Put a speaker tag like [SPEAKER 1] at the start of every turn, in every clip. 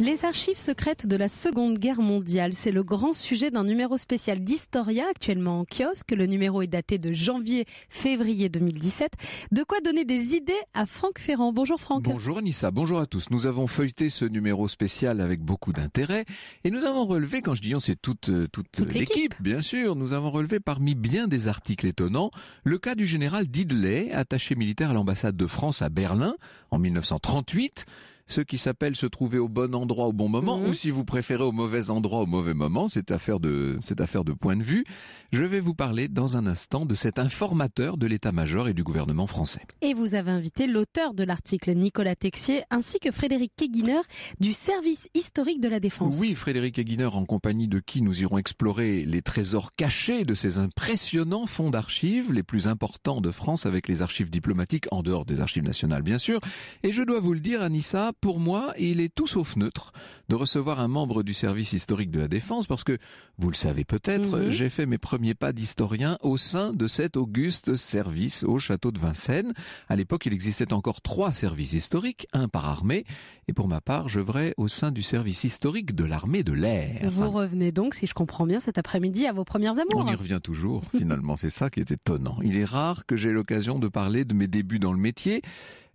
[SPEAKER 1] Les archives secrètes de la Seconde Guerre mondiale, c'est le grand sujet d'un numéro spécial d'Historia actuellement en kiosque. Le numéro est daté de janvier-février 2017. De quoi donner des idées à Franck Ferrand. Bonjour Franck. Bonjour
[SPEAKER 2] Anissa, bonjour à tous. Nous avons feuilleté ce numéro spécial avec beaucoup d'intérêt et nous avons relevé, quand je dis on, c'est toute, euh, toute, l'équipe, bien sûr, nous avons relevé parmi bien des articles étonnants le cas du général Didley, attaché militaire à l'ambassade de France à Berlin en 1938 ce qui s'appelle se trouver au bon endroit au bon moment, mhm. ou si vous préférez au mauvais endroit au mauvais moment, c'est affaire de, cette affaire de point de vue. Je vais vous parler dans un instant de cet informateur de l'état-major et du gouvernement français.
[SPEAKER 1] Et vous avez invité l'auteur de l'article, Nicolas Texier, ainsi que Frédéric Keguiner du service historique de la défense.
[SPEAKER 2] Oui, Frédéric Keguiner, en compagnie de qui nous irons explorer les trésors cachés de ces impressionnants fonds d'archives, les plus importants de France avec les archives diplomatiques, en dehors des archives nationales bien sûr. Et je dois vous le dire, Anissa, pour moi, il est tout sauf neutre de recevoir un membre du service historique de la défense parce que, vous le savez peut-être, mhm. j'ai fait mes premiers pas d'historien au sein de cet auguste service au château de Vincennes. À l'époque, il existait encore trois services historiques, un par armée, et pour ma part, je vais au sein du service historique de l'armée de l'air. Vous
[SPEAKER 1] revenez donc, si je comprends bien, cet après-midi à vos premières amours.
[SPEAKER 2] On y revient toujours, finalement. C'est ça qui est étonnant. Il est rare que j'ai l'occasion de parler de mes débuts dans le métier.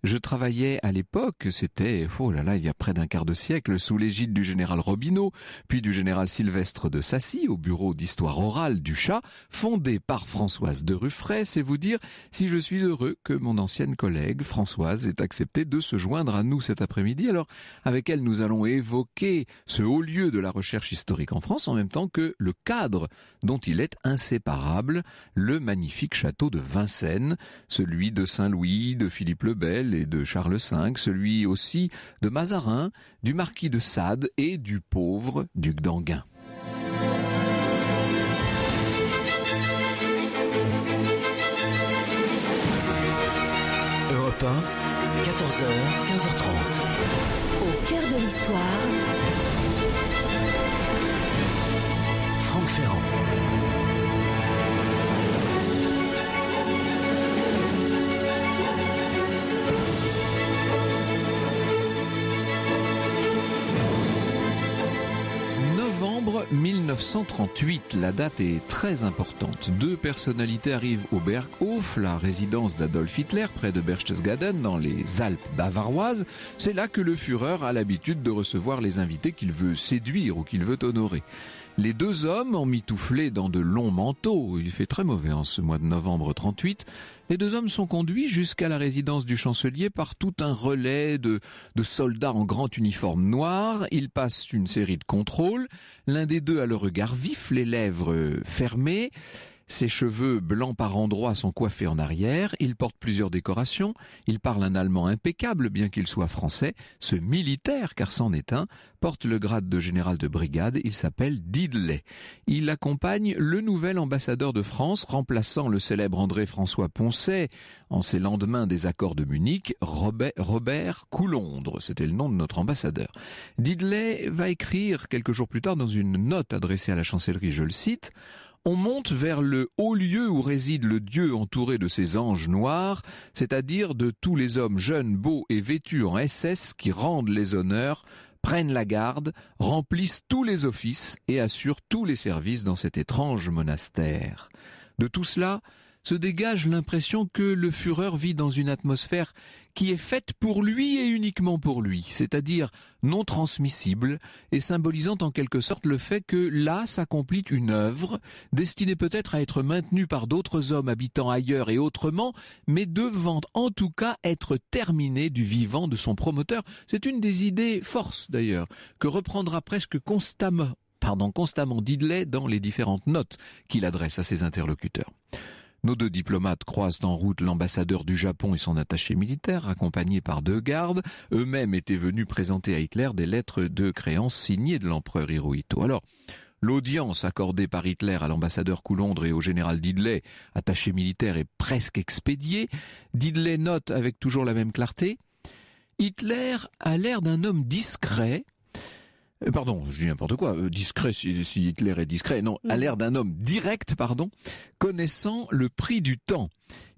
[SPEAKER 2] Je travaillais à l'époque, c'était, oh là là, il y a près d'un quart de siècle, sous l'égide du général Robineau, puis du général Sylvestre de Sassy, au bureau d'histoire orale du chat, fondé par Françoise de Ruffray, c'est vous dire si je suis heureux que mon ancienne collègue Françoise ait accepté de se joindre à nous cet après-midi. Alors, avec elle, nous allons évoquer ce haut lieu de la recherche historique en France, en même temps que le cadre dont il est inséparable, le magnifique château de Vincennes, celui de Saint-Louis, de Philippe le Bel, et de Charles V, celui aussi de Mazarin, du marquis de Sade et du pauvre duc d'Anguin. Europe 1, 14h, 15h30. Au
[SPEAKER 1] cœur de l'histoire,
[SPEAKER 2] Franck Ferrand. novembre 1938. La date est très importante. Deux personnalités arrivent au Berghof, la résidence d'Adolf Hitler, près de Berchtesgaden, dans les Alpes bavaroises. C'est là que le Führer a l'habitude de recevoir les invités qu'il veut séduire ou qu'il veut honorer. Les deux hommes, emmitouflés dans de longs manteaux, il fait très mauvais en ce mois de novembre 38, les deux hommes sont conduits jusqu'à la résidence du chancelier par tout un relais de, de soldats en grand uniforme noir. Ils passent une série de contrôles. L'un des deux a le regard vif, les lèvres fermées. Ses cheveux blancs par endroits sont coiffés en arrière, il porte plusieurs décorations, il parle un allemand impeccable bien qu'il soit français, ce militaire car c'en est un, porte le grade de général de brigade, il s'appelle Didley. Il accompagne le nouvel ambassadeur de France remplaçant le célèbre André François Poncet en ses lendemains des accords de Munich, Robert, Robert Coulondre, c'était le nom de notre ambassadeur. Didley va écrire quelques jours plus tard dans une note adressée à la chancellerie, je le cite, on monte vers le haut lieu où réside le Dieu entouré de ses anges noirs, c'est-à-dire de tous les hommes jeunes, beaux et vêtus en SS qui rendent les honneurs, prennent la garde, remplissent tous les offices et assurent tous les services dans cet étrange monastère. De tout cela, se dégage l'impression que le Führer vit dans une atmosphère qui est faite pour lui et uniquement pour lui, c'est-à-dire non transmissible et symbolisant en quelque sorte le fait que là s'accomplit une œuvre destinée peut-être à être maintenue par d'autres hommes habitant ailleurs et autrement, mais devant en tout cas être terminée du vivant de son promoteur. C'est une des idées forces d'ailleurs que reprendra presque constamment pardon, constamment Didley dans les différentes notes qu'il adresse à ses interlocuteurs. Nos deux diplomates croisent en route l'ambassadeur du Japon et son attaché militaire, accompagnés par deux gardes. Eux-mêmes étaient venus présenter à Hitler des lettres de créance signées de l'empereur Hirohito. Alors, L'audience accordée par Hitler à l'ambassadeur Coulondre et au général Didley, attaché militaire, est presque expédiée. Didley note avec toujours la même clarté Hitler a l'air d'un homme discret, euh, pardon, je dis n'importe quoi, euh, discret si, si, Hitler est discret, non, à mm. l'air d'un homme direct, pardon, connaissant le prix du temps.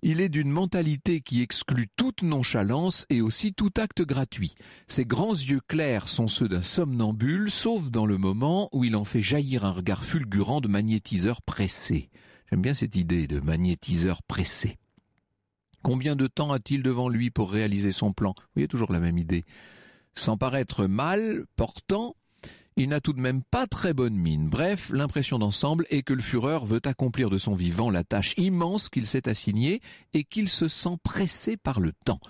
[SPEAKER 2] Il est d'une mentalité qui exclut toute nonchalance et aussi tout acte gratuit. Ses grands yeux clairs sont ceux d'un somnambule, sauf dans le moment où il en fait jaillir un regard fulgurant de magnétiseur pressé. J'aime bien cette idée de magnétiseur pressé. Combien de temps a-t-il devant lui pour réaliser son plan Vous voyez toujours la même idée. Sans paraître mal portant, il n'a tout de même pas très bonne mine. Bref, l'impression d'ensemble est que le Führer veut accomplir de son vivant la tâche immense qu'il s'est assignée et qu'il se sent pressé par le temps.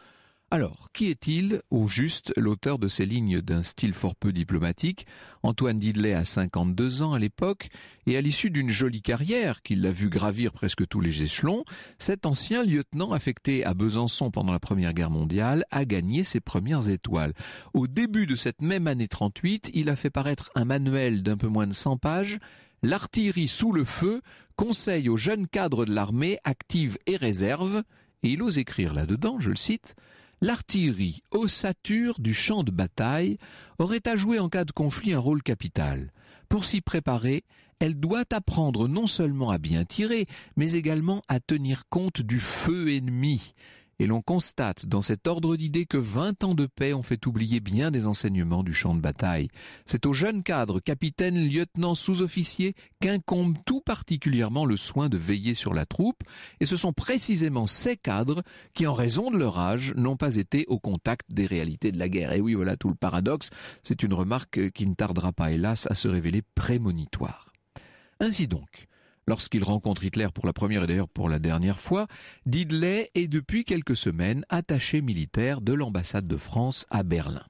[SPEAKER 2] Alors, qui est-il, au juste, l'auteur de ces lignes d'un style fort peu diplomatique Antoine Didley a 52 ans à l'époque, et à l'issue d'une jolie carrière qu'il l'a vu gravir presque tous les échelons, cet ancien lieutenant affecté à Besançon pendant la Première Guerre mondiale a gagné ses premières étoiles. Au début de cette même année 38, il a fait paraître un manuel d'un peu moins de 100 pages, L'artillerie sous le feu conseil aux jeunes cadres de l'armée active et réserve, et il ose écrire là-dedans, je le cite, L'artillerie, ossature du champ de bataille, aurait à jouer en cas de conflit un rôle capital. Pour s'y préparer, elle doit apprendre non seulement à bien tirer, mais également à tenir compte du feu ennemi et l'on constate dans cet ordre d'idées que 20 ans de paix ont fait oublier bien des enseignements du champ de bataille. C'est aux jeunes cadres, capitaines, lieutenants, sous-officiers qu'incombe tout particulièrement le soin de veiller sur la troupe, et ce sont précisément ces cadres qui, en raison de leur âge, n'ont pas été au contact des réalités de la guerre. Et oui, voilà tout le paradoxe, c'est une remarque qui ne tardera pas, hélas, à se révéler prémonitoire. Ainsi donc, Lorsqu'il rencontre Hitler pour la première et d'ailleurs pour la dernière fois, Didley est depuis quelques semaines attaché militaire de l'ambassade de France à Berlin.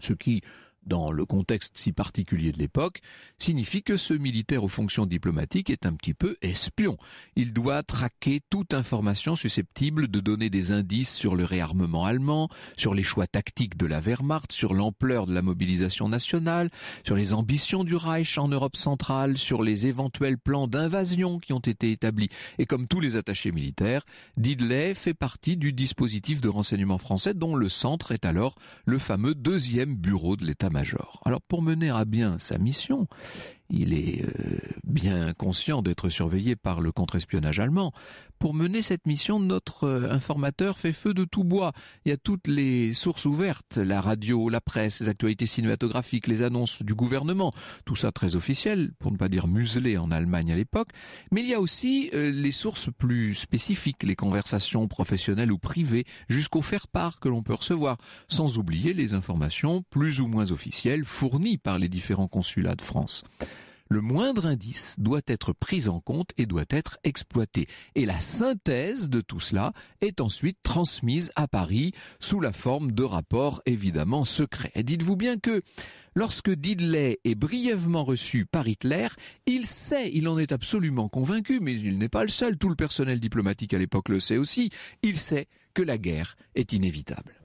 [SPEAKER 2] Ce qui dans le contexte si particulier de l'époque, signifie que ce militaire aux fonctions diplomatiques est un petit peu espion. Il doit traquer toute information susceptible de donner des indices sur le réarmement allemand, sur les choix tactiques de la Wehrmacht, sur l'ampleur de la mobilisation nationale, sur les ambitions du Reich en Europe centrale, sur les éventuels plans d'invasion qui ont été établis. Et comme tous les attachés militaires, Didley fait partie du dispositif de renseignement français dont le centre est alors le fameux deuxième bureau de l'État alors pour mener à bien sa mission, il est euh, bien conscient d'être surveillé par le contre-espionnage allemand. Pour mener cette mission, notre euh, informateur fait feu de tout bois. Il y a toutes les sources ouvertes, la radio, la presse, les actualités cinématographiques, les annonces du gouvernement, tout ça très officiel, pour ne pas dire muselé en Allemagne à l'époque. Mais il y a aussi euh, les sources plus spécifiques, les conversations professionnelles ou privées, jusqu'au faire-part que l'on peut recevoir, sans oublier les informations plus ou moins officielles fournies par les différents consulats de France. Le moindre indice doit être pris en compte et doit être exploité. Et la synthèse de tout cela est ensuite transmise à Paris sous la forme de rapports évidemment secrets. Dites-vous bien que lorsque Didley est brièvement reçu par Hitler, il sait, il en est absolument convaincu, mais il n'est pas le seul, tout le personnel diplomatique à l'époque le sait aussi, il sait que la guerre est inévitable.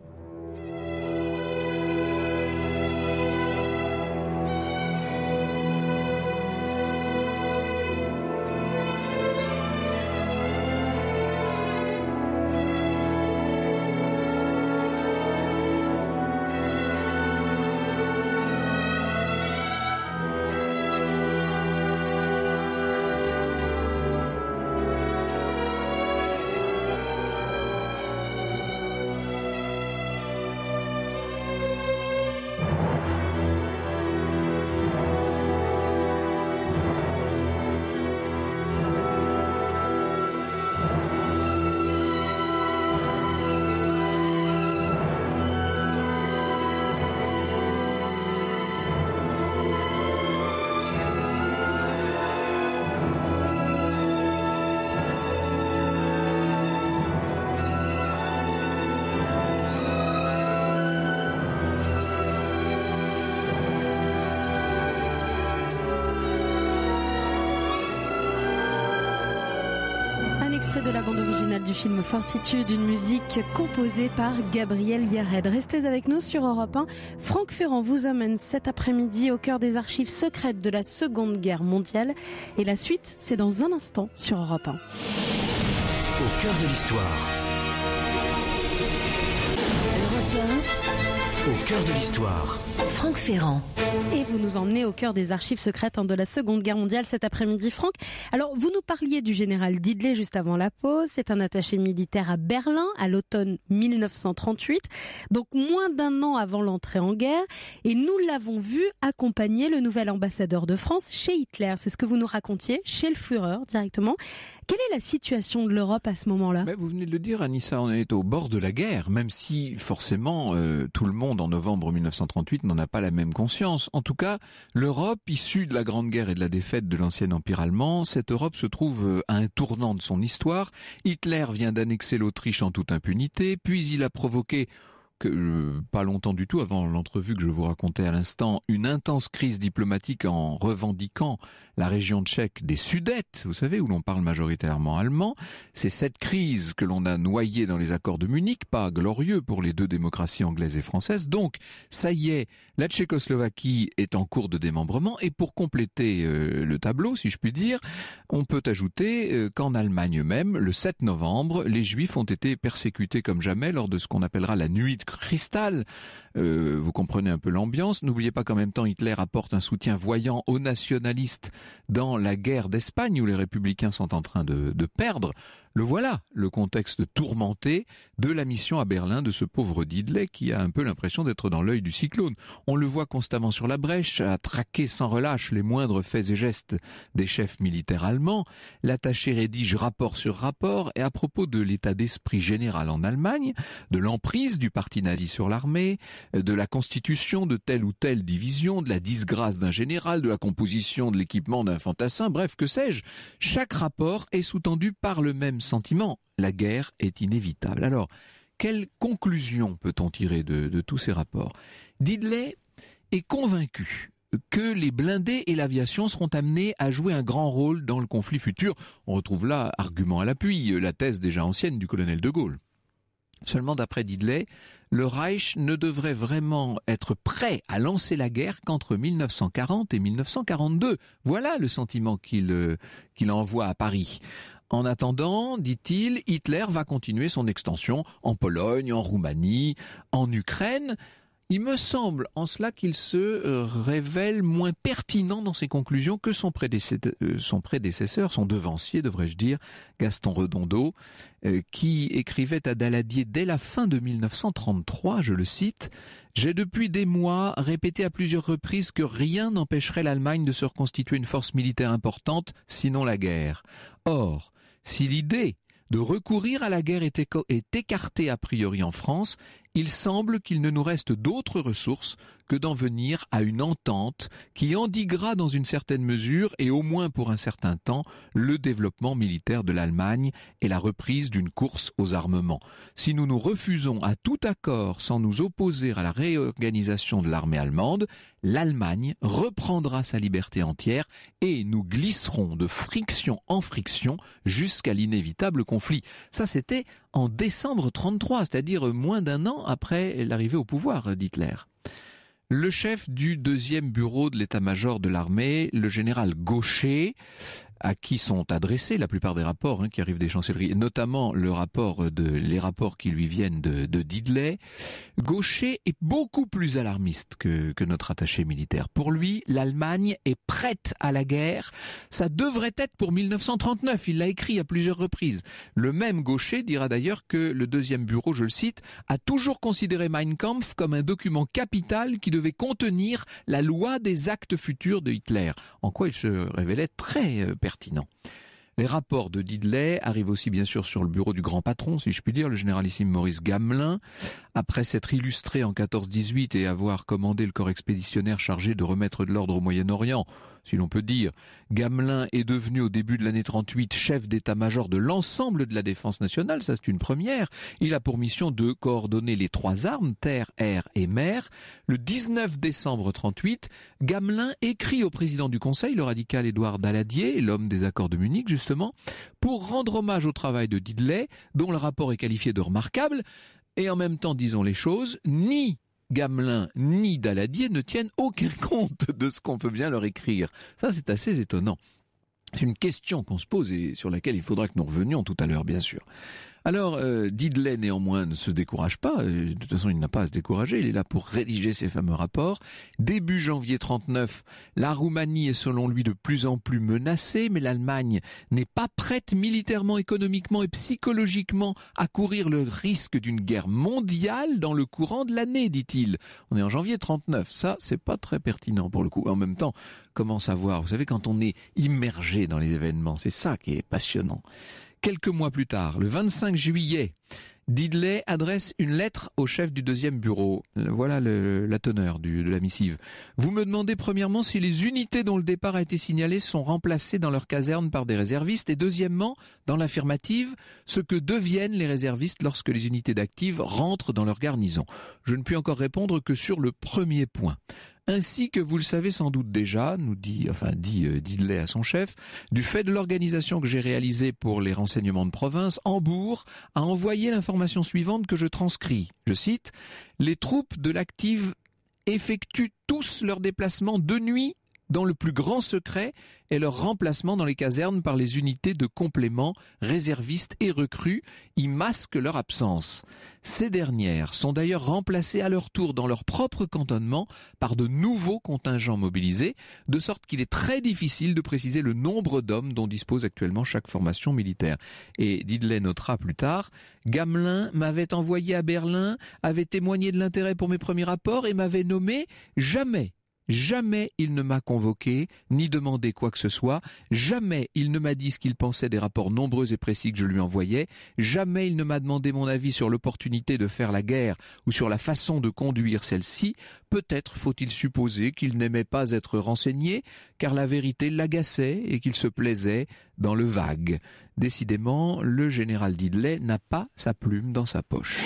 [SPEAKER 1] la bande originale du film Fortitude, une musique composée par Gabriel Yared. Restez avec nous sur Europe 1. Franck Ferrand vous emmène cet après-midi au cœur des archives secrètes de la Seconde Guerre mondiale. Et la suite, c'est dans un instant sur Europe 1. Au cœur de l'histoire.
[SPEAKER 2] Au cœur de l'histoire.
[SPEAKER 1] Franck Ferrand. Et vous nous emmenez au cœur des archives secrètes hein, de la Seconde Guerre mondiale cet après-midi, Franck. Alors, vous nous parliez du général Didley juste avant la pause. C'est un attaché militaire à Berlin à l'automne 1938, donc moins d'un an avant l'entrée en guerre. Et nous l'avons vu accompagner le nouvel ambassadeur de France chez Hitler. C'est ce que vous nous racontiez chez le Führer directement. Quelle est la situation de l'Europe à ce moment-là
[SPEAKER 2] Vous venez de le dire, Anissa, on est au bord de la guerre, même si forcément euh, tout le monde en novembre 1938 n'en a pas la même conscience. En tout cas, l'Europe issue de la Grande Guerre et de la défaite de l'ancien Empire allemand, cette Europe se trouve euh, à un tournant de son histoire. Hitler vient d'annexer l'Autriche en toute impunité, puis il a provoqué euh, pas longtemps du tout avant l'entrevue que je vous racontais à l'instant, une intense crise diplomatique en revendiquant la région tchèque des Sudètes, vous savez, où l'on parle majoritairement allemand. C'est cette crise que l'on a noyée dans les accords de Munich, pas glorieux pour les deux démocraties anglaises et françaises Donc, ça y est, la Tchécoslovaquie est en cours de démembrement et pour compléter euh, le tableau, si je puis dire, on peut ajouter euh, qu'en Allemagne même, le 7 novembre, les Juifs ont été persécutés comme jamais lors de ce qu'on appellera la nuit de cristal. Euh, vous comprenez un peu l'ambiance. N'oubliez pas qu'en même temps, Hitler apporte un soutien voyant aux nationalistes dans la guerre d'Espagne où les républicains sont en train de, de perdre. Le voilà, le contexte tourmenté de la mission à Berlin de ce pauvre Didley qui a un peu l'impression d'être dans l'œil du cyclone. On le voit constamment sur la brèche, à traquer sans relâche les moindres faits et gestes des chefs militaires allemands. L'attaché rédige rapport sur rapport et à propos de l'état d'esprit général en Allemagne, de l'emprise du parti nazi sur l'armée, de la constitution de telle ou telle division, de la disgrâce d'un général, de la composition de l'équipement d'un fantassin, bref, que sais-je. Chaque rapport est sous-tendu par le même sentiment. La guerre est inévitable. Alors, quelle conclusion peut-on tirer de, tous ces rapports Didley est convaincu que les blindés et l'aviation seront amenés à jouer un grand rôle dans le conflit futur. On retrouve là, argument à l'appui, la thèse déjà ancienne du colonel de Gaulle. Seulement d'après Didley, le Reich ne devrait vraiment être prêt à lancer la guerre qu'entre 1940 et 1942. Voilà le sentiment qu'il euh, envoie à Paris. En attendant, dit-il, Hitler va continuer son extension en Pologne, en Roumanie, en Ukraine. Il me semble en cela qu'il se euh, révèle moins pertinent dans ses conclusions que son, euh, prédécesseur, son devancier, devrais-je dire, Gaston Redondo, euh, qui écrivait à Daladier dès la fin de 1933, je le cite, J'ai depuis des mois répété à plusieurs reprises que rien n'empêcherait l'Allemagne de se reconstituer une force militaire importante, sinon la guerre. Or, si l'idée de recourir à la guerre est, écartée a priori en France, il semble qu'il ne nous reste d'autres ressources que d'en venir à une entente qui endiguera dans une certaine mesure et au moins pour un certain temps le développement militaire de l'Allemagne et la reprise d'une course aux armements. Si nous nous refusons à tout accord sans nous opposer à la réorganisation de l'armée allemande, l'Allemagne reprendra sa liberté entière et nous glisserons de friction en friction jusqu'à l'inévitable conflit. Ça c'était en décembre 33, c'est-à-dire moins d'un an après l'arrivée au pouvoir d'Hitler. Le chef du deuxième bureau de l'état-major de l'armée, le général Gaucher, à qui sont adressés la plupart des rapports hein, qui arrivent des chancelleries, notamment le rapport euh, de, les rapports qui lui viennent de, de Gaucher est beaucoup plus alarmiste que, que notre attaché militaire. Pour lui, l'Allemagne est prête à la guerre. Ça devrait être pour 1939. Il l'a écrit à plusieurs reprises. Le même Gaucher dira d'ailleurs que le deuxième bureau, je le cite, a toujours considéré Mein Kampf comme un document capital qui devait contenir la loi des actes futurs de Hitler. En quoi il se révélait très euh, les rapports de Didley arrivent aussi bien sûr sur le bureau du grand patron, si je puis dire, le généralissime Maurice Gamelin. Après s'être illustré en 14-18 et avoir commandé le corps expéditionnaire chargé de remettre de l'ordre au Moyen-Orient, si l'on peut dire. Gamelin est devenu au début de l'année 38 chef d'état-major de l'ensemble de la défense nationale, ça c'est une première. Il a pour mission de coordonner les trois armes, terre, air et mer. Le 19 décembre 38, Gamelin écrit au président du Conseil, le radical Édouard Daladier, l'homme des accords de Munich justement, pour rendre hommage au travail de didley dont le rapport est qualifié de remarquable, et en même temps, disons les choses, ni Gamelin ni Daladier ne tiennent aucun compte de ce qu'on peut bien leur écrire. Ça, c'est assez étonnant. C'est une question qu'on se pose et sur laquelle il faudra que nous revenions tout à l'heure, bien sûr. Alors, euh, Didley, néanmoins, ne se décourage pas. Euh, de toute façon, il n'a pas à se décourager. Il est là pour rédiger ses fameux rapports. Début janvier 39, la Roumanie est selon lui de plus en plus menacée, mais l'Allemagne n'est pas prête militairement, économiquement et psychologiquement à courir le risque d'une guerre mondiale dans le courant de l'année, dit-il. On est en janvier 39. Ça, c'est pas très pertinent pour le coup. En même temps, comment savoir Vous savez, quand on est immergé dans les événements, c'est ça qui est passionnant. Quelques mois plus tard, le 25 juillet, Didley adresse une lettre au chef du deuxième bureau. Voilà la teneur de la missive. Vous me demandez premièrement si les unités dont le départ a été signalé sont remplacées dans leur caserne par des réservistes et deuxièmement, dans l'affirmative, ce que deviennent les réservistes lorsque les unités d'active rentrent dans leur garnison. Je ne puis encore répondre que sur le premier point ainsi que vous le savez sans doute déjà, nous dit, enfin dit euh, Didley à son chef, du fait de l'organisation que j'ai réalisée pour les renseignements de province, Hambourg a envoyé l'information suivante que je transcris. Je cite, les troupes de l'active effectuent tous leurs déplacements de nuit dans le plus grand secret est leur remplacement dans les casernes par les unités de complément, réservistes et recrues y masquent leur absence. Ces dernières sont d'ailleurs remplacées à leur tour dans leur propre cantonnement par de nouveaux contingents mobilisés, de sorte qu'il est très difficile de préciser le nombre d'hommes dont dispose actuellement chaque formation militaire. Et Didley notera plus tard, Gamelin m'avait envoyé à Berlin, avait témoigné de l'intérêt pour mes premiers rapports et m'avait nommé jamais Jamais il ne m'a convoqué, ni demandé quoi que ce soit. Jamais il ne m'a dit ce qu'il pensait des rapports nombreux et précis que je lui envoyais. Jamais il ne m'a demandé mon avis sur l'opportunité de faire la guerre ou sur la façon de conduire celle-ci. Peut-être faut-il supposer qu'il n'aimait pas être renseigné, car la vérité l'agaçait et qu'il se plaisait dans le vague. Décidément, le général Didley n'a pas sa plume dans sa poche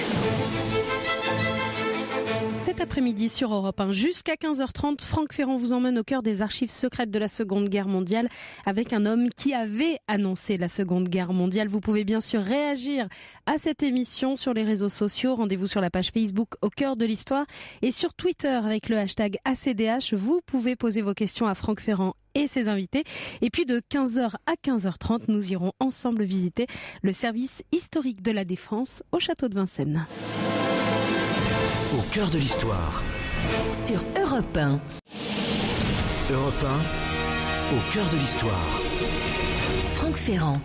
[SPEAKER 1] après-midi sur Europe 1. Jusqu'à 15h30, Franck Ferrand vous emmène au cœur des archives secrètes de la Seconde Guerre mondiale avec un homme qui avait annoncé la Seconde Guerre mondiale. Vous pouvez bien sûr réagir à cette émission sur les réseaux sociaux. Rendez-vous sur la page Facebook au cœur de l'histoire et sur Twitter avec le hashtag ACDH. Vous pouvez poser vos questions à Franck Ferrand et ses invités. Et puis de 15h à 15h30, nous irons ensemble visiter le service historique de la défense au château de Vincennes au cœur de l'histoire. Sur Europe 1.
[SPEAKER 2] Europe 1, au cœur de l'histoire.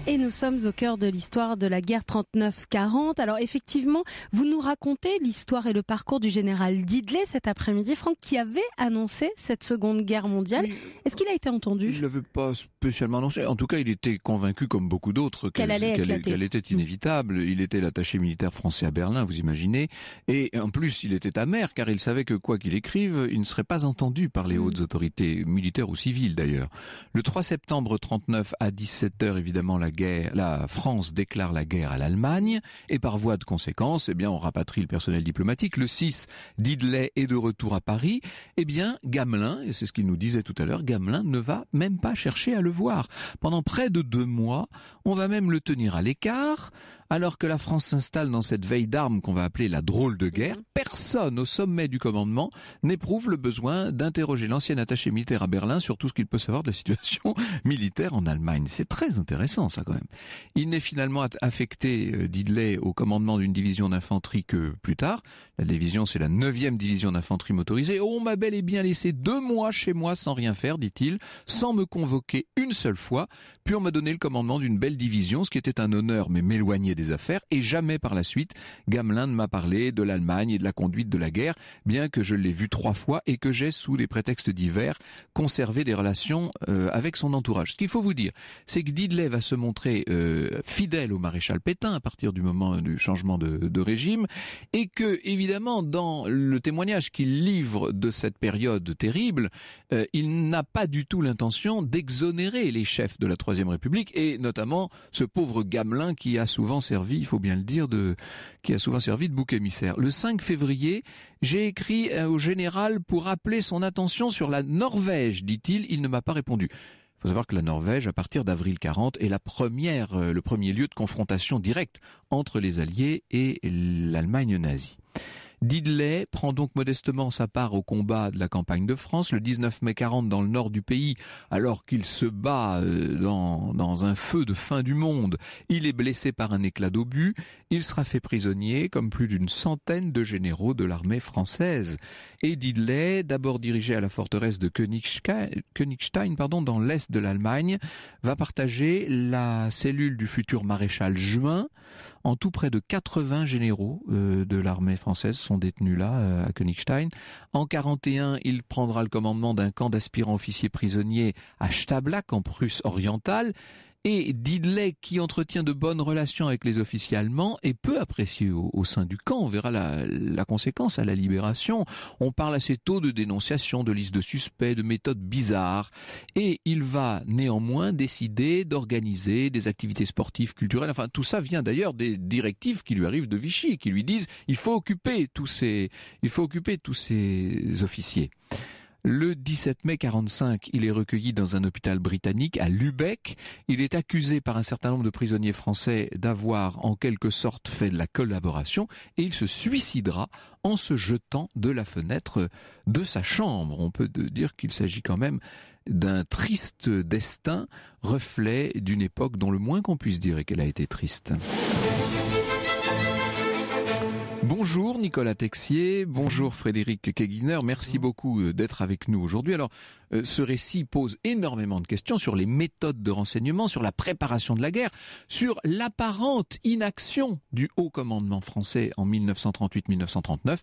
[SPEAKER 1] Et nous sommes au cœur de l'histoire de la guerre 39-40. Alors effectivement, vous nous racontez l'histoire et le parcours du général Didley cet après-midi, Franck, qui avait annoncé cette seconde guerre mondiale. Euh, est-ce qu'il a été entendu Il
[SPEAKER 2] ne l'avait pas spécialement annoncé. En tout cas, il était convaincu, comme beaucoup d'autres, qu'elle qu était inévitable. Il était l'attaché militaire français à Berlin, vous imaginez. Et en plus, il était amer, car il savait que quoi qu'il écrive, il ne serait pas entendu par les mm. hautes autorités, militaires ou civiles d'ailleurs. Le 3 septembre 39 à 17h, évidemment, la guerre, la France déclare la guerre à l'Allemagne, et par voie de conséquence, eh bien, on rapatrie le personnel diplomatique. Le 6, d'Idley est de retour à Paris. Eh bien, Gamelin, et c'est ce qu'il nous disait tout à l'heure, Gamelin ne va même pas chercher à le voir. Pendant près de deux mois, on va même le tenir à l'écart, alors que la France s'installe dans cette veille d'armes qu'on va appeler la drôle de guerre, personne au sommet du commandement n'éprouve le besoin d'interroger l'ancien attaché militaire à Berlin sur tout ce qu'il peut savoir de la situation militaire en Allemagne. C'est très intéressant ça quand même. Il n'est finalement affecté, euh, Didley, au commandement d'une division d'infanterie que plus tard. La division, c'est la 9e division d'infanterie motorisée. on oh, m'a bel et bien laissé deux mois chez moi sans rien faire, dit-il, sans me convoquer une seule fois, puis on m'a donné le commandement d'une belle division, ce qui était un honneur, mais m'éloigner des affaires et jamais par la suite Gamelin ne m'a parlé de l'Allemagne et de la conduite de la guerre, bien que je l'ai vu trois fois et que j'ai, sous des prétextes divers, conservé des relations euh, avec son entourage. Ce qu'il faut vous dire, c'est que Didley va se montrer euh, fidèle au maréchal Pétain à partir du moment du changement de, régime et que, évidemment, dans le témoignage qu'il livre de cette période terrible, euh, il n'a pas du tout l'intention d'exonérer les chefs de la Troisième République et notamment ce pauvre Gamelin qui a souvent ses il faut bien le dire, de, qui a souvent servi de bouc émissaire. Le 5 février, j'ai écrit euh, au général pour appeler son attention sur la Norvège, dit-il, il ne m'a pas répondu. Il faut savoir que la Norvège, à partir d'avril 40, est la première, euh, le premier lieu de confrontation directe entre les Alliés et l'Allemagne nazie. Didley prend donc modestement sa part au combat de la campagne de France le 19 mai 40 dans le nord du pays, alors qu'il se bat euh, dans, un feu de fin du monde. Il est blessé par un éclat d'obus, il sera fait prisonnier comme plus d'une centaine de généraux de l'armée française. Et Didley d'abord dirigé à la forteresse de Königstein, pardon, dans l'est de l'Allemagne, va partager la cellule du futur maréchal Juin. En tout près de 80 généraux euh, de l'armée française détenu détenus là, euh, à Königstein. En 41, il prendra le commandement d'un camp d'aspirants officiers prisonniers à Stablack, en Prusse orientale. Et Didley, qui entretient de bonnes relations avec les officiers allemands, est peu apprécié au, sein du camp. On verra la, conséquence à la libération. On parle assez tôt de dénonciation, de liste de suspects, de méthodes bizarres. Et il va néanmoins décider d'organiser des activités sportives, culturelles. Enfin, tout ça vient d'ailleurs des directives qui lui arrivent de Vichy, qui lui disent il faut occuper tous ces, il faut occuper tous ces officiers. Le 17 mai 45, il est recueilli dans un hôpital britannique à Lübeck. Il est accusé par un certain nombre de prisonniers français d'avoir en quelque sorte fait de la collaboration et il se suicidera en se jetant de la fenêtre de sa chambre. On peut dire qu'il s'agit quand même d'un triste destin, reflet d'une époque dont le moins qu'on puisse dire est qu'elle a été triste. Bonjour Nicolas Texier, bonjour Frédéric Keguiner, merci beaucoup euh, d'être avec nous aujourd'hui. Alors, euh, ce récit pose énormément de questions sur les méthodes de renseignement, sur la préparation de la guerre, sur l'apparente inaction du haut commandement français en 1938-1939. Euh,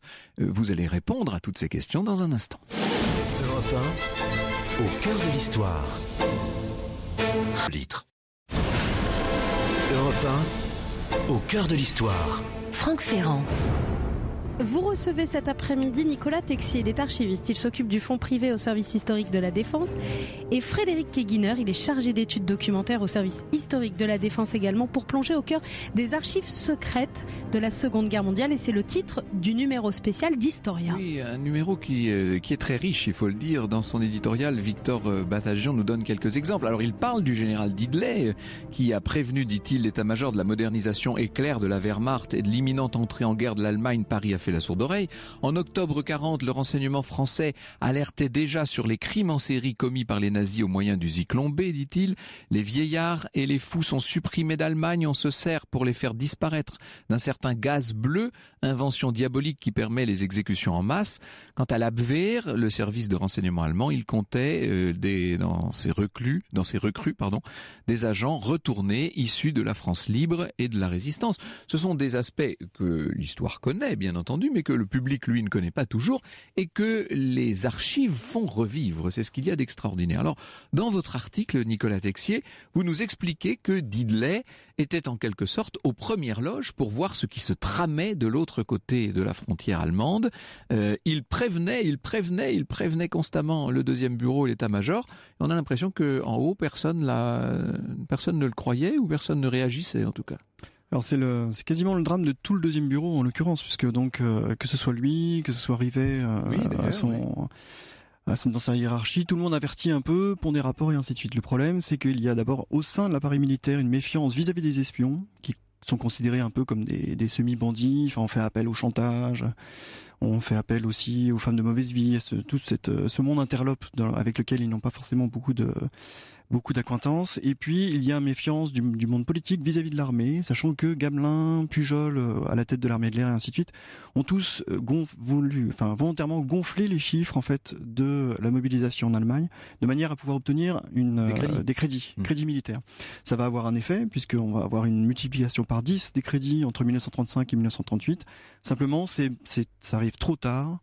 [SPEAKER 2] vous allez répondre à toutes ces questions dans un instant. Europe 1, au cœur de l'histoire. Litre. au cœur de l'histoire.
[SPEAKER 1] Franck Ferrand. Vous recevez cet après-midi Nicolas Texier, il est archiviste, il s'occupe du fonds privé au service historique de la défense et Frédéric Keguiner, il est chargé d'études documentaires au service historique de la défense également pour plonger au cœur des archives secrètes de la Seconde Guerre mondiale et c'est le titre du numéro spécial d'Historia.
[SPEAKER 2] Oui, un numéro qui, euh, qui est très riche, il faut le dire. Dans son éditorial, Victor euh, Batagion nous donne quelques exemples. Alors il parle du général Didley euh, qui a prévenu, dit-il, l'état-major de la modernisation éclair de la Wehrmacht et de l'imminente entrée en guerre de l'Allemagne Paris a fait la sourde oreille. En octobre 40, le renseignement français alertait déjà sur les crimes en série commis par les nazis au moyen du Zyklon B, dit-il. Les vieillards et les fous sont supprimés d'Allemagne, on se sert pour les faire disparaître d'un certain gaz bleu, invention diabolique qui permet les exécutions en masse. Quant à l'Abwehr, le service de renseignement allemand, il comptait euh, des, dans ses reclus, dans ses recrues, pardon, des agents retournés issus de la France libre et de la résistance. Ce sont des aspects que l'histoire connaît, bien entendu mais que le public, lui, ne connaît pas toujours, et que les archives font revivre. C'est ce qu'il y a d'extraordinaire. Alors, dans votre article, Nicolas Texier, vous nous expliquez que Didley était en quelque sorte aux premières loges pour voir ce qui se tramait de l'autre côté de la frontière allemande. Euh, il prévenait, il prévenait, il prévenait constamment le deuxième bureau et l'état-major. On a l'impression qu'en haut, personne, personne ne le croyait ou personne ne
[SPEAKER 3] réagissait en tout cas. Alors c'est le, c'est quasiment le drame de tout le deuxième bureau en l'occurrence, puisque donc euh, que ce soit lui, que ce soit Rivet, euh, son, dans sa hiérarchie, tout le monde avertit un peu, pond des rapports et ainsi de suite. Le problème, c'est qu'il y a d'abord au sein de l'appareil militaire une méfiance vis-à-vis des espions qui sont considérés un peu comme des, des semi-bandits. Enfin, on fait appel au chantage, on fait appel aussi aux femmes de mauvaise vie, à tout cette, euh, ce monde interlope avec lequel ils n'ont pas forcément beaucoup de beaucoup d'acquaintances. Et puis, il y a méfiance du, monde politique vis-à-vis de l'armée, sachant que Gamelin, Pujol, euh, à la tête de l'armée de l'air et ainsi de suite, ont tous euh, voulu, enfin, volontairement gonflé les chiffres, en fait, de la mobilisation en Allemagne, de manière à pouvoir obtenir une, des crédits, euh, mmh. crédits, militaires. Ça va avoir un effet, puisqu'on va avoir une multiplication par 10 des crédits entre 1935 et 1938. Simplement, c'est, ça arrive trop tard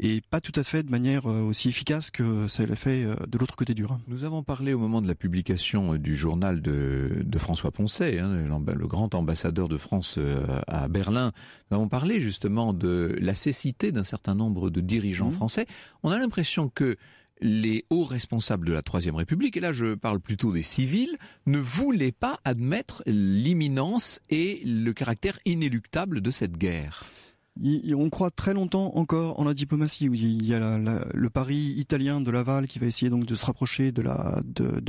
[SPEAKER 3] et pas tout à fait de manière euh, aussi efficace que ça l'a fait euh, de l'autre côté du Rhin.
[SPEAKER 2] Nous avons parlé au moment de la publication euh, du journal de, François Poncet, hein, le grand ambassadeur de France à Berlin. Nous avons parlé justement de la cécité d'un certain nombre de dirigeants mmh. français. On a l'impression que les hauts responsables de la Troisième République, et là je parle plutôt des civils, ne voulaient pas admettre l'imminence et le caractère inéluctable de cette guerre
[SPEAKER 3] on croit très longtemps encore en la diplomatie. il y a le pari italien de Laval qui va essayer donc de se rapprocher de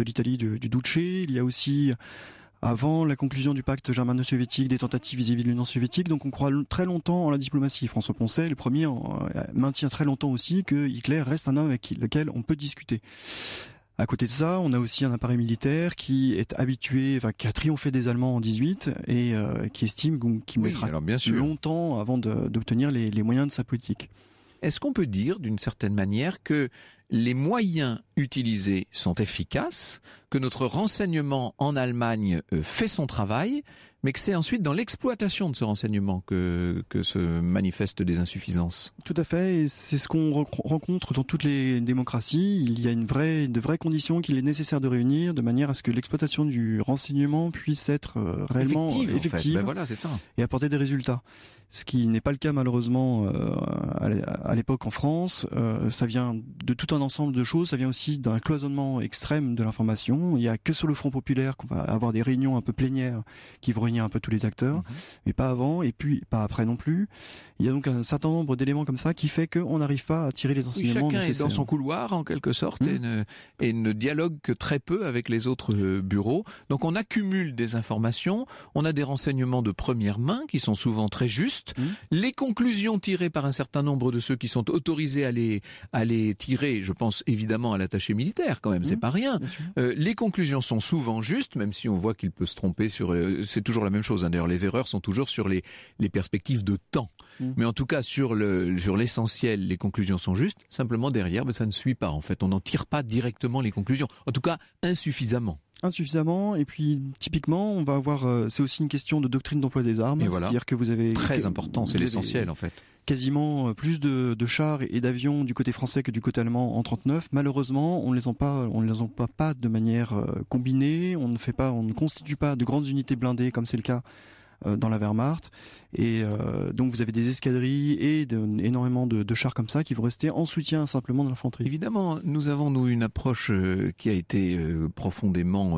[SPEAKER 3] l'Italie du, du Il y a aussi avant la conclusion du pacte germano-soviétique, des tentatives vis-à-vis de l'Union soviétique. Donc on croit très longtemps en la diplomatie. François Poncet, le premier, euh, maintient très longtemps aussi que Hitler reste un homme avec lequel on peut discuter. À côté de ça, on a aussi un appareil militaire qui est habitué, qui a triomphé des Allemands en 18 et euh, qui estime qu'il mettra bien longtemps avant d'obtenir les moyens de sa politique. Est-ce qu'on peut dire, d'une certaine manière, que les moyens
[SPEAKER 2] utilisés sont efficaces, que notre renseignement en Allemagne euh, fait son travail, mais que c'est ensuite dans l'exploitation de ce renseignement que, que se manifestent des insuffisances.
[SPEAKER 3] Tout à fait, et c'est ce qu'on rencontre dans toutes les démocraties. Il y a une vraie, de vraies conditions qu'il est nécessaire de réunir de manière à ce que l'exploitation du renseignement puisse être euh, réellement effective. Ben ça. Et apporter des résultats. Ce qui n'est pas le cas malheureusement euh, à l'époque en France. Euh, ça vient de tout un ensemble de choses. Ça vient aussi d'un cloisonnement extrême de l'information. Il n'y a que sur le front populaire qu'on va avoir des réunions un peu plénières qui vont réunir un peu tous les acteurs, mhm. mais pas avant et puis pas après non plus. Il y a donc un certain nombre d'éléments comme ça qui fait qu'on n'arrive pas à tirer les enseignements chacun est dans son
[SPEAKER 2] couloir en quelque sorte hmm. et, ne, et, ne, dialogue que très peu avec les autres euh, bureaux. Donc on accumule des informations, on a des renseignements de première main qui sont souvent très justes. Hmm. Les conclusions tirées par un certain nombre de ceux qui sont autorisés à les, à les tirer, je pense évidemment à l'attaché militaire quand même, c'est hmm. pas rien. Euh, les conclusions sont souvent justes, même si on voit qu'il peut se tromper sur. Euh, c'est toujours la même chose. Hein. D'ailleurs, les erreurs sont toujours sur les, perspectives de temps. Mm. Mais en tout cas, sur le sur l'essentiel, les conclusions sont justes. Simplement derrière, mais ben, ça ne suit pas. En fait, on n'en tire pas directement les conclusions. En tout cas, insuffisamment
[SPEAKER 3] insuffisamment. Et puis, typiquement, on va avoir. Euh, c'est aussi une question de doctrine d'emploi des armes. C'est-à-dire que vous avez très important, c'est l'essentiel en fait. Quasiment euh, plus de, chars et d'avions du côté français que du côté allemand en 39. Malheureusement, on ne les a pas, on les emploie pas de manière euh, combinée. On ne fait pas, on ne constitue pas de grandes unités blindées comme c'est le cas euh, dans la Wehrmacht. Et euh, donc vous avez des escadrilles et énormément de, chars comme ça qui vont rester en soutien simplement de l'infanterie. Évidemment, nous avons nous une
[SPEAKER 2] approche euh, qui a été profondément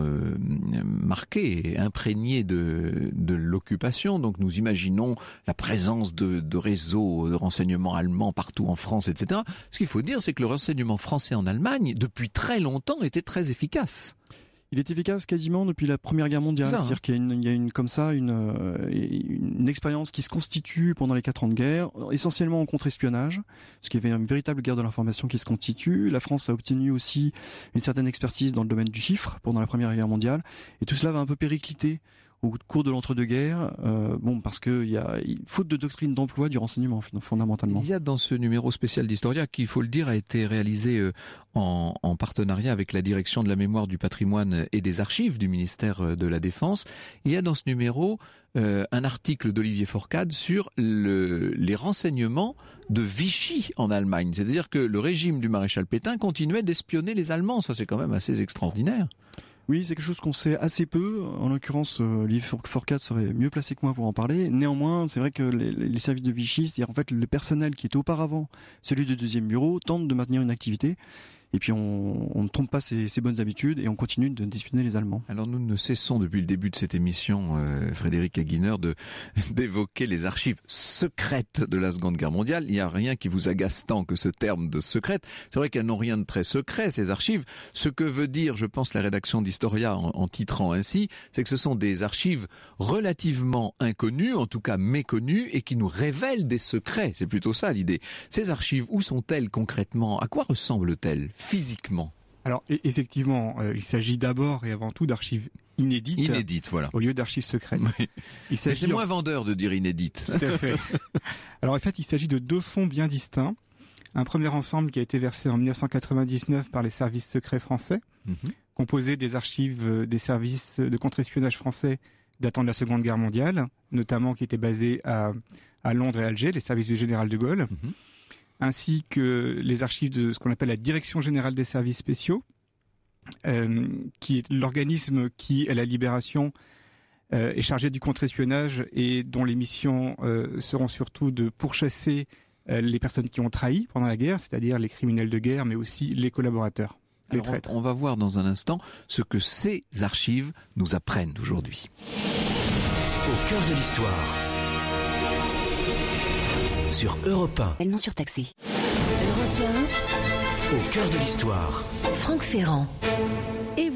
[SPEAKER 2] marquée, imprégnée de, de l'occupation. Donc nous imaginons la présence de, de réseaux de renseignements allemands partout en France, etc. Ce qu'il faut dire, c'est que le renseignement français en Allemagne, depuis
[SPEAKER 3] très longtemps, était très efficace. Il est efficace quasiment depuis la Première Guerre mondiale. Hein. C'est-à-dire qu'il y a, une, comme ça une, euh, une, expérience qui se constitue pendant les quatre ans de guerre, essentiellement en contre-espionnage, parce qu'il y avait une véritable guerre de l'information qui se constitue. La France a obtenu aussi une certaine expertise dans le domaine du chiffre pendant la Première Guerre mondiale, et tout cela va un peu péricliter au cours de l'entre-deux-guerres, euh, bon parce qu'il y a faute de doctrine d'emploi du renseignement fondamentalement. Il y a dans ce numéro spécial d'Historia qui, il faut le dire, a été réalisé euh, en,
[SPEAKER 2] partenariat avec la direction de la mémoire du patrimoine et des archives du ministère euh, de la Défense. Il y a dans ce numéro un article d'Olivier Forcade sur le, les renseignements de Vichy en Allemagne. C'est-à-dire que le régime du maréchal Pétain continuait d'espionner les
[SPEAKER 3] Allemands. Ça, c'est quand même assez extraordinaire. Oui, c'est quelque chose qu'on sait assez peu. En l'occurrence, euh, Liv 4 serait mieux placé que moi pour en parler. Néanmoins, c'est vrai que les, services de Vichy, c'est-à-dire en fait le personnel qui était auparavant celui du deuxième bureau, tente de maintenir une activité. Et puis on, ne trompe pas ses, bonnes habitudes et on continue de discipliner les Allemands. Alors nous ne cessons depuis le début de cette émission,
[SPEAKER 2] euh, Frédéric Aguiner, de d'évoquer les archives secrètes de la Seconde Guerre mondiale. Il n'y a rien qui vous agace tant que ce terme de secrète. C'est vrai qu'elles n'ont rien de très secret, ces archives. Ce que veut dire, je pense, la rédaction d'Historia en, en titrant ainsi, c'est que ce sont des archives relativement inconnues, en tout cas méconnues, et qui nous révèlent des secrets. C'est plutôt ça l'idée. Ces archives, où sont-elles concrètement À quoi ressemblent-elles physiquement alors e-,
[SPEAKER 4] effectivement, euh, il s'agit d'abord et avant tout d'archives
[SPEAKER 2] inédites. Inédites, voilà. Au lieu d'archives secrètes. Mais c'est moins vendeur de dire inédites. Tout à fait.
[SPEAKER 4] Alors en fait, il s'agit de deux fonds bien distincts. Un premier ensemble qui a été versé en 1999 par les services secrets français, mhm. composé des archives euh, des services euh, de contre-espionnage français datant de la Seconde Guerre mondiale, notamment qui étaient basés à, Londres et Alger, les services du général de Gaulle. Mhm ainsi que les archives de ce qu'on appelle la Direction générale des services spéciaux, euh, qui est l'organisme qui, à la libération, euh, est chargé du contre-espionnage et dont les missions euh, seront surtout de pourchasser les personnes qui ont trahi pendant la guerre, c'est-à-dire les criminels de guerre, mais aussi les collaborateurs. Les
[SPEAKER 2] traîtres. on va voir dans un instant ce que ces archives nous apprennent aujourd'hui. Au cœur de l'histoire, sur
[SPEAKER 1] Europe 1. Elles non surtaxées. Europe 1. Au cœur de l'histoire. Franck Ferrand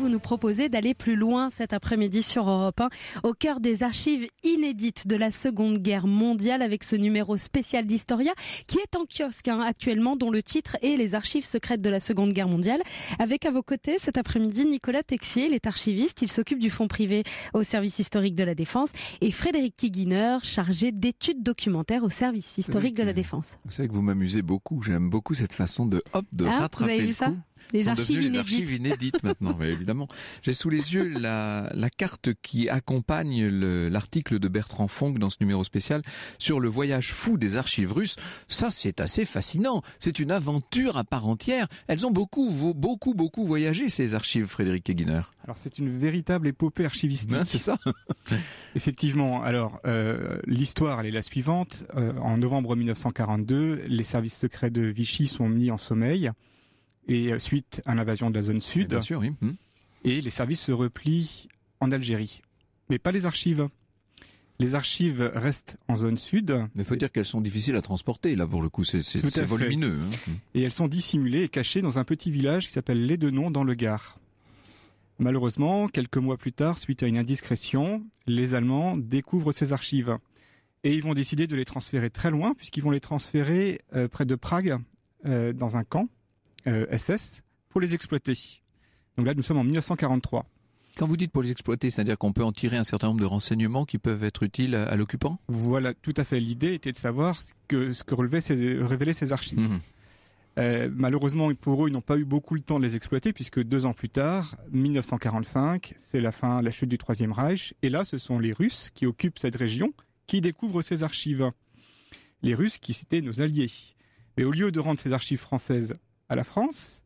[SPEAKER 1] vous nous proposez d'aller plus loin cet après-midi sur Europe 1, au cœur des archives inédites de la Seconde Guerre mondiale, avec ce numéro spécial d'Historia qui est en kiosque hein, actuellement, dont le titre est Les archives secrètes de la Seconde Guerre mondiale. Avec à vos côtés cet après-midi Nicolas Texier, il est archiviste, il s'occupe du fonds privé au service historique de la Défense, et Frédéric Kiginer, chargé d'études documentaires au service historique de la Défense.
[SPEAKER 2] Vous savez que vous m'amusez beaucoup, j'aime beaucoup cette façon de hop de ah, rattraper ça les archives les archives inédites maintenant, mais évidemment. J'ai sous les yeux la, la carte qui accompagne l'article de Bertrand Fong dans ce numéro spécial sur le voyage fou des archives russes. Ça, c'est assez fascinant. C'est une aventure à part entière. Elles ont beaucoup, beaucoup, beaucoup voyagé, ces archives, Frédéric Keguiner.
[SPEAKER 4] Alors, c'est une véritable épopée archivistique. Hein, c'est ça. Effectivement. Alors, euh, l'histoire, elle est la suivante. Euh, en novembre 1942, les services secrets de Vichy sont mis en sommeil et suite à l'invasion de la zone eh sud. Hmm. Et les services se replient en Algérie, mais pas les archives. Les archives restent en zone sud. Mais faut dire qu'elles sont difficiles à transporter, là,
[SPEAKER 2] pour le coup, c'est volumineux. Hein. Hmm.
[SPEAKER 4] Et elles sont dissimulées et cachées dans un petit village qui s'appelle Les Deux dans le Gard. Malheureusement, quelques mois plus tard, suite à une indiscrétion, les Allemands découvrent ces archives. Et ils vont décider de les transférer très loin, puisqu'ils vont les transférer euh, près de Prague, euh, dans un camp. SS euh, pour les exploiter. Donc là, nous sommes en 1943.
[SPEAKER 2] Quand vous dites pour les exploiter, c'est-à-dire qu'on peut en tirer un certain nombre de renseignements qui peuvent être utiles à, l'occupant
[SPEAKER 4] Voilà, tout à fait. L'idée était de savoir ce que, ce que ces, révélaient ces archives. Mhm. Euh, malheureusement, pour eux, ils n'ont pas eu beaucoup le temps de les exploiter puisque deux ans plus tard, 1945, c'est la fin, la chute du Troisième Reich. Et là, ce sont les Russes qui occupent cette région qui découvrent ces archives. Les Russes qui citaient nos alliés. Mais au lieu de rendre ces archives françaises à la France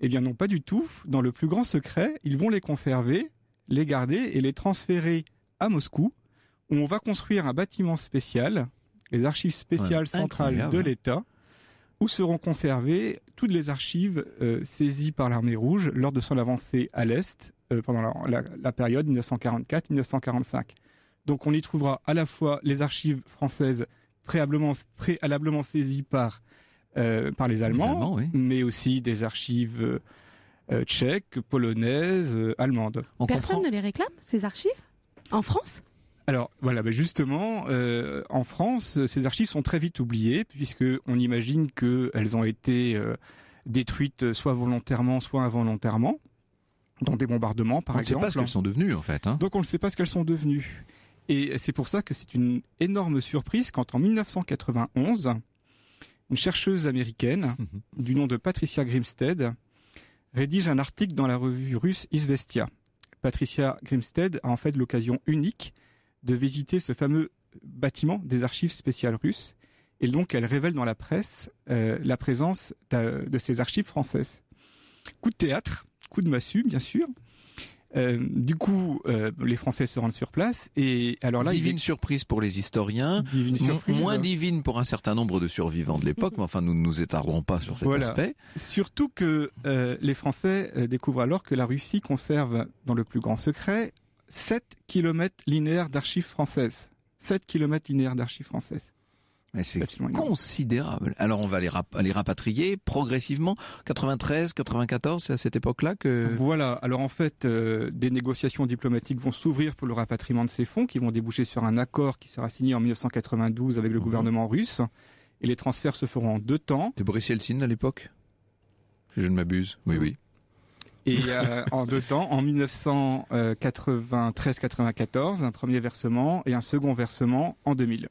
[SPEAKER 4] Eh bien non, pas du tout. Dans le plus grand secret, ils vont les conserver, les garder et les transférer à Moscou, où on va construire un bâtiment spécial, les archives spéciales centrales de l'État, où seront conservées toutes les archives euh, saisies par l'armée rouge lors de son avancée à l'Est euh, pendant la, période 1944-1945. Donc on y trouvera à la fois les archives françaises préalablement, préalablement saisies par euh, par les Allemands, mais aussi des archives euh, euh, tchèques, polonaises, allemandes. Personne
[SPEAKER 1] ne les réclame, ces archives En France
[SPEAKER 4] alors voilà, ben justement, en France, ces archives sont très vite oubliées puisque on imagine qu'elles ont été détruites soit volontairement, soit involontairement, dans des bombardements par exemple. On ne sait pas ce qu'elles sont
[SPEAKER 2] devenues en fait.
[SPEAKER 4] Hein. Donc on ne sait pas ce qu'elles sont devenues. Et c'est pour ça que c'est une énorme surprise quand en 1991, une chercheuse américaine mhm. du nom de Patricia Grimstead rédige un article dans la revue russe Izvestia. Patricia Grimstead a en fait l'occasion unique de visiter ce fameux bâtiment des archives spéciales russes et donc elle révèle dans la presse euh, la présence de ces archives françaises. Coup de théâtre, coup de massue bien sûr, euh, du coup, euh, les Français se rendent sur place
[SPEAKER 2] et alors là, divine surprise pour les historiens, moins hein. divine pour un certain nombre de survivants de l'époque, mais enfin nous ne nous étardons pas sur cet aspect.
[SPEAKER 4] Surtout que euh, les Français découvrent alors que la Russie conserve, dans le plus grand secret, 7 kilomètres linéaires d'archives françaises. 7 kilomètres linéaires d'archives françaises.
[SPEAKER 2] C'est considérable. Alors on va les, les rapatrier progressivement. 93, 94, c'est à cette époque-là
[SPEAKER 4] que... Voilà, alors en fait, euh, des négociations diplomatiques vont s'ouvrir pour le rapatriement de ces fonds qui vont déboucher sur un accord qui sera signé en 1992 avec le mhm. gouvernement russe. Et les transferts se feront en deux temps. C'était Boris Yeltsin à l'époque
[SPEAKER 2] je ne m'abuse, oui, oui.
[SPEAKER 4] Et euh, en deux temps, en 1993-94, un premier
[SPEAKER 2] versement et un second versement en 2000.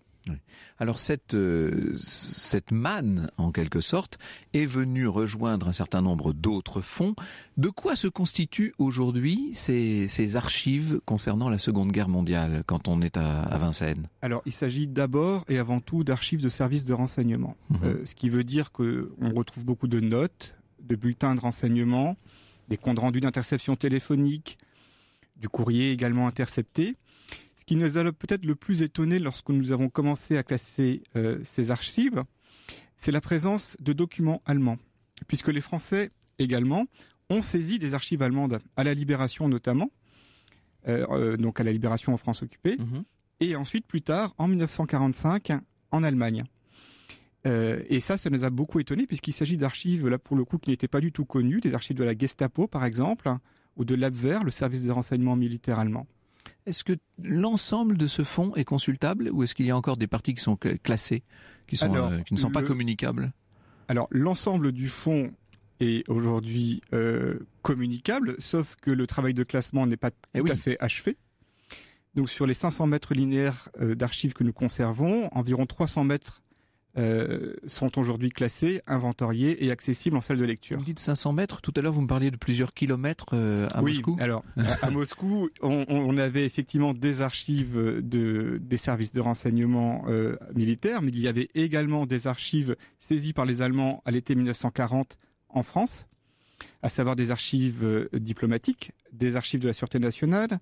[SPEAKER 2] Alors euh, cette manne en quelque sorte est venue rejoindre un certain nombre d'autres fonds. De quoi se constituent aujourd'hui ces, archives concernant la Seconde Guerre mondiale quand on est à, Vincennes
[SPEAKER 4] Alors il s'agit d'abord et avant tout d'archives de services de renseignement, mhm. euh, ce qui veut dire qu'on retrouve beaucoup de notes, de bulletins de renseignement, des comptes rendus d'interception téléphonique, du courrier également intercepté. Ce qui nous a peut-être le plus étonné lorsque nous avons commencé à classer euh, ces archives, c'est la présence de documents allemands, puisque les Français également ont saisi des archives allemandes, à la Libération notamment, euh, euh, donc à la Libération en France occupée, mhm. et ensuite plus tard, en 1945, en Allemagne. et ça, ça nous a beaucoup étonné puisqu'il s'agit d'archives, là pour le coup, qui n'étaient pas du tout connues, des archives de la Gestapo par
[SPEAKER 2] exemple, ou de l'Abwehr, le service de renseignement militaire allemand. Est-ce que l'ensemble de ce fonds est consultable ou est-ce qu'il y a encore des parties qui sont classées, euh, qui, ne sont pas communicables Alors l'ensemble du fonds est aujourd'hui euh,
[SPEAKER 4] communicable, sauf que le travail de classement n'est pas eh tout à fait achevé. Donc sur les 500 mètres linéaires euh, d'archives que nous conservons, environ 300 mètres euh, sont aujourd'hui classés, inventoriés et accessibles en salle de lecture. Vous dites 500 mètres, tout à l'heure vous me parliez de plusieurs kilomètres euh, à à oui, alors à, Moscou, on, avait effectivement des archives de, des services de renseignement euh, militaires, mais il y avait également des archives saisies par les Allemands à l'été 1940 en France, à savoir des archives diplomatiques, des archives de la Sûreté nationale,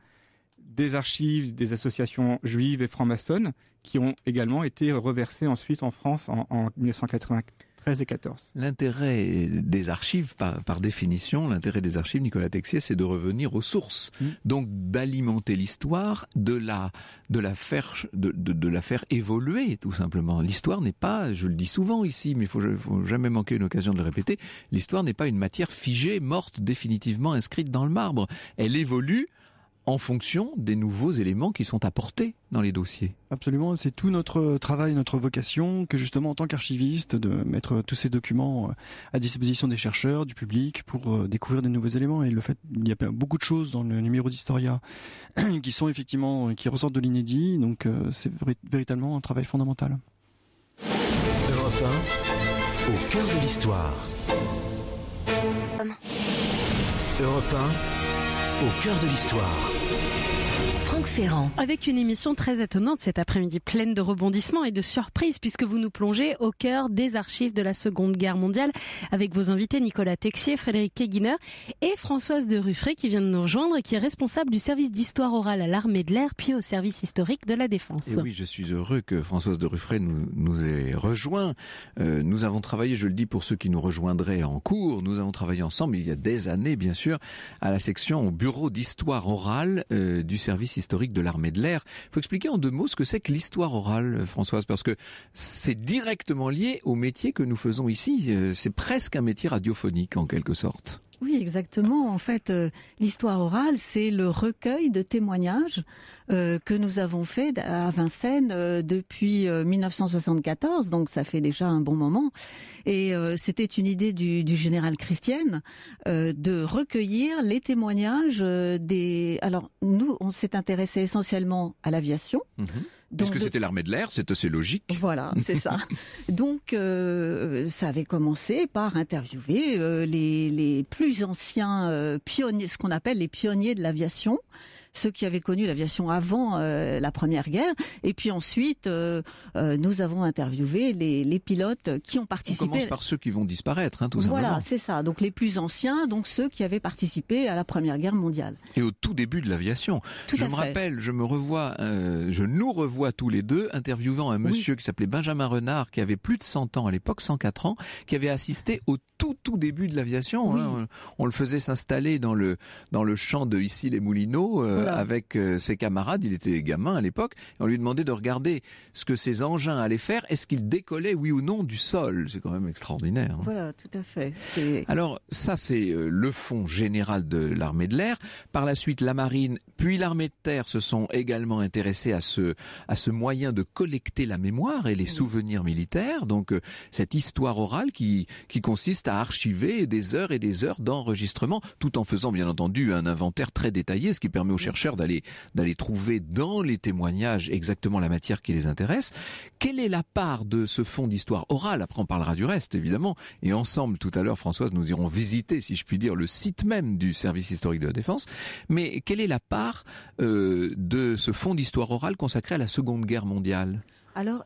[SPEAKER 4] des archives des associations juives et franc maçonnes qui ont également été reversées ensuite en France en, 1993 et 14.
[SPEAKER 2] L'intérêt des archives, par, définition, l'intérêt des archives, Nicolas Texier, c'est de revenir aux sources, mmh. donc d'alimenter l'histoire, de la, de la faire, de, la faire évoluer tout simplement. L'histoire n'est pas, je le dis souvent ici, mais il faut, faut jamais manquer une occasion de le répéter, l'histoire n'est pas une matière figée, morte, définitivement inscrite dans le marbre. Elle évolue en fonction des nouveaux éléments qui sont apportés dans les dossiers.
[SPEAKER 3] Absolument, c'est tout notre travail, notre vocation que justement en tant qu'archiviste de mettre tous ces documents euh, à disposition des chercheurs, du public pour euh, découvrir des nouveaux éléments et le fait il y a beaucoup de choses dans le numéro d'Historia qui sont effectivement euh, qui ressortent de l'inédit donc c'est véritablement un travail fondamental.
[SPEAKER 2] Europe au cœur de l'histoire. Europe au cœur de l'histoire.
[SPEAKER 1] Ferrand. Avec une émission très étonnante cet après-midi, pleine de rebondissements et de surprises, puisque vous nous plongez au cœur des archives de la Seconde Guerre mondiale, avec vos invités Nicolas Texier, Frédéric Keguiner et Françoise de Ruffray, qui vient de nous rejoindre et qui est responsable du service d'histoire orale à l'armée de l'air, puis au service historique de la défense. oui,
[SPEAKER 2] je suis heureux que Françoise de Ruffray nous, nous ait rejoint. Euh, nous avons travaillé, je le dis pour ceux qui nous rejoindraient en cours, nous avons travaillé ensemble il y a des années, bien sûr, à la section au bureau d'histoire orale euh, du service historique historique de l'armée de l'air. Il faut expliquer en deux mots ce que c'est que l'histoire orale, Françoise, parce que c'est directement lié au métier que nous faisons ici. Euh, c'est presque un métier radiophonique en quelque sorte.
[SPEAKER 5] Oui, exactement. En fait, euh, l'histoire orale, c'est le recueil de témoignages euh, que nous avons fait à Vincennes euh, depuis 1974, donc ça fait déjà un bon moment. Et c'était une idée du, général Christiane de recueillir les témoignages des. Alors nous, on s'est intéressé essentiellement à l'aviation.
[SPEAKER 2] Mhm. Parce que c'était l'armée de l'air, c'est assez logique.
[SPEAKER 5] Voilà, c'est ça. Donc, euh, ça avait commencé par interviewer euh, les, plus anciens euh, pionniers, ce qu'on appelle les pionniers de l'aviation ceux qui avaient connu l'aviation avant euh, la Première Guerre. Et puis ensuite, euh, euh, nous avons interviewé les, pilotes qui ont participé. On commence par ceux qui vont disparaître, hein, tout simplement. Voilà, c'est ça. Donc les plus anciens, donc ceux qui avaient participé à la Première Guerre mondiale.
[SPEAKER 2] Et au tout début de l'aviation. Je me rappelle, je me revois, je nous revois tous les deux interviewant un monsieur qui s'appelait Benjamin Renard, qui avait plus de 100 ans à l'époque, 104 ans, qui avait assisté au tout tout début de l'aviation. Hein. On, le faisait s'installer dans le dans le champ de ici les Moulineaux avec euh, ses camarades, il était gamin à l'époque, on lui demandait de regarder ce que ces engins allaient faire, est-ce qu'ils décollaient oui ou non du sol C'est quand même extraordinaire. Hein. voilà, tout à fait. Alors ça c'est euh, le fond général de l'armée de l'air. Par la suite, la marine, puis l'armée de terre se sont également intéressés à ce à ce moyen de collecter la mémoire et les souvenirs militaires. Donc euh, cette histoire orale qui qui consiste à archiver des heures et des heures d'enregistrement, tout en faisant bien entendu un inventaire très détaillé, ce qui permet aux chercheurs d'aller d'aller trouver dans les témoignages exactement la matière qui les intéresse. Quelle est la part de ce fonds d'histoire orale Après, on parlera du reste, évidemment. Et ensemble, tout à l'heure, Françoise, nous irons visiter, si je puis dire, le site même du service historique de la défense. Mais quelle est la part euh, de ce fonds d'histoire orale consacré à la Seconde Guerre mondiale
[SPEAKER 5] alors,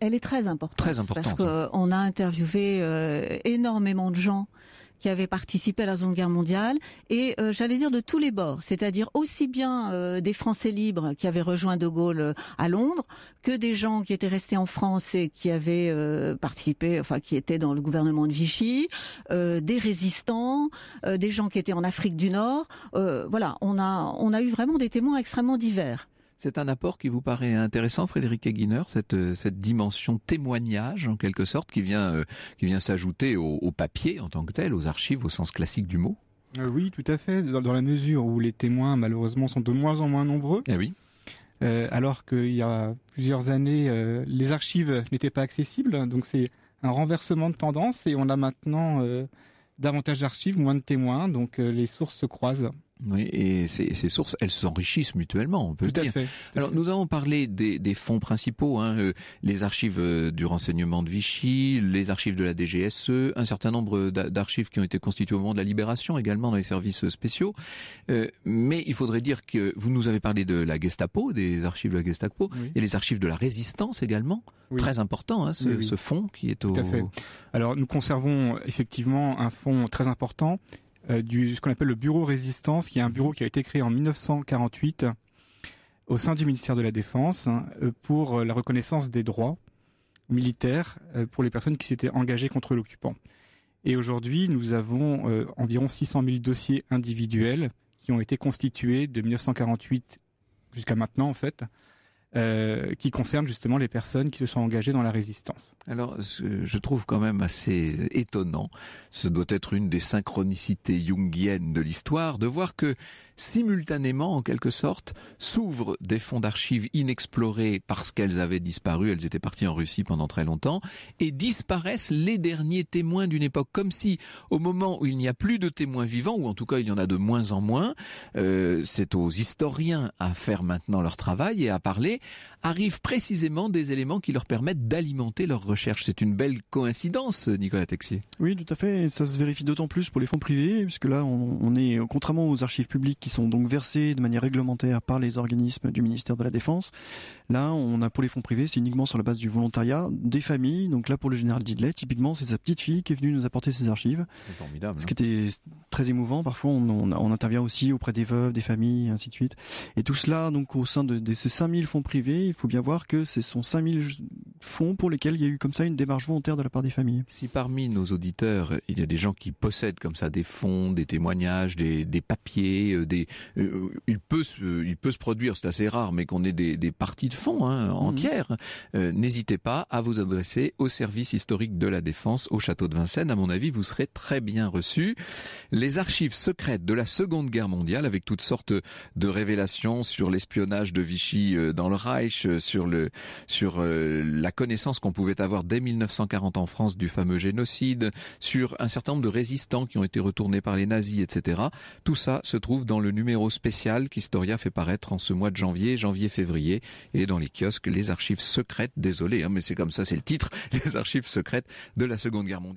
[SPEAKER 5] elle est très importante. Très importante. Parce qu'on euh, a interviewé euh, énormément de gens qui avaient participé à la Seconde Guerre mondiale, et euh, j'allais dire de tous les bords, c'est-à-dire aussi bien euh, des Français libres qui avaient rejoint De Gaulle euh, à Londres que des gens qui étaient restés en France et qui avaient participé, enfin qui étaient dans le gouvernement de Vichy, des résistants, des gens qui étaient en Afrique du Nord. voilà, on a on a eu vraiment des témoins extrêmement divers. C'est un apport qui vous
[SPEAKER 2] paraît intéressant, Frédéric Eguiner, cette, euh, cette dimension témoignage, en quelque sorte, qui vient, euh, qui vient s'ajouter au, papier en tant que tel, aux archives, au sens classique du mot
[SPEAKER 4] euh, Oui, tout à fait, dans, la mesure où les témoins, malheureusement, sont de moins en moins nombreux. Eh oui. alors qu'il y a plusieurs années, les archives n'étaient pas accessibles, donc c'est un renversement de tendance et on a maintenant davantage d'archives, moins de témoins, donc les sources se
[SPEAKER 2] croisent. Oui, et ces, ces sources, elles s'enrichissent mutuellement, on peut le dire. À fait. Alors, nous avons parlé des, des fonds principaux, hein, euh, les archives euh, du renseignement de Vichy, les archives de la DGSE, un certain nombre d'archives qui ont été constituées au moment de la libération, également dans les services spéciaux. Euh, mais il faudrait dire que vous nous avez parlé de la Gestapo, des archives de la Gestapo, et les archives de la Résistance également. Très important, hein, ce, ce fonds qui est au... Tout
[SPEAKER 4] Alors, nous conservons effectivement un fonds très important euh, ce qu'on appelle le bureau résistance, qui est un bureau qui a été créé en 1948 au sein du ministère de la Défense hein, euh, pour euh, la reconnaissance des droits militaires pour les personnes qui s'étaient engagées contre l'occupant. Et aujourd'hui, nous avons environ 600 000 dossiers individuels qui ont été constitués de 1948 jusqu'à maintenant, en fait,
[SPEAKER 2] euh, qui concerne justement les personnes qui se sont engagées dans la résistance. Alors, je trouve quand même assez étonnant, ce doit être une des synchronicités jungiennes de l'histoire, de voir que simultanément, en quelque sorte, s'ouvrent des fonds d'archives inexplorés parce qu'elles avaient disparu, elles étaient parties en Russie pendant très longtemps, et disparaissent les derniers témoins d'une époque, comme si au moment où il n'y a plus de témoins vivants, ou en tout cas il y en a de moins en moins, euh, c'est aux historiens à faire maintenant leur travail et à parler, arrivent précisément des éléments qui leur permettent d'alimenter leurs recherches. C'est une belle coïncidence, Nicolas Texier.
[SPEAKER 3] Oui, tout à fait, ça se vérifie d'autant plus pour les fonds privés, puisque là on est, contrairement aux archives publiques, qui sont donc versés de manière réglementaire par les organismes du ministère de la Défense. Là, on a pour les fonds privés, c'est uniquement sur la base du volontariat des familles. Donc là, pour le général didlet typiquement, c'est sa petite fille qui est venue nous apporter ses archives. C'est formidable. Ce hein. qui était très émouvant. Parfois, on, intervient aussi auprès des veuves, des familles, ainsi de suite. Et tout cela, donc, au sein de ces 5000 fonds privés, il faut bien voir que ce sont 5000 fonds pour lesquels il y a eu comme ça une démarche volontaire de la part des familles.
[SPEAKER 2] Si parmi nos auditeurs, il y a des gens qui possèdent comme ça des fonds, des témoignages, des, des papiers, euh, des, euh, il, peut se, il peut se produire, c'est assez rare, mais qu'on ait des, des parties de fonds hein, mhm. entières, euh, n'hésitez pas à vous adresser au service historique de la Défense au château de Vincennes. À mon avis, vous serez très bien reçu. Les archives secrètes de la Seconde Guerre mondiale, avec toutes sortes de révélations sur l'espionnage de Vichy dans le Reich, sur le sur la la connaissance qu'on pouvait avoir dès 1940 en France du fameux génocide, sur un certain nombre de résistants qui ont été retournés par les nazis, etc. Tout ça se trouve dans le numéro spécial qu'Historia fait paraître en ce mois de janvier, janvier-février, et dans les kiosques, les archives secrètes, désolé, hein, mais c'est comme ça, c'est le titre, les archives secrètes de la Seconde Guerre mondiale.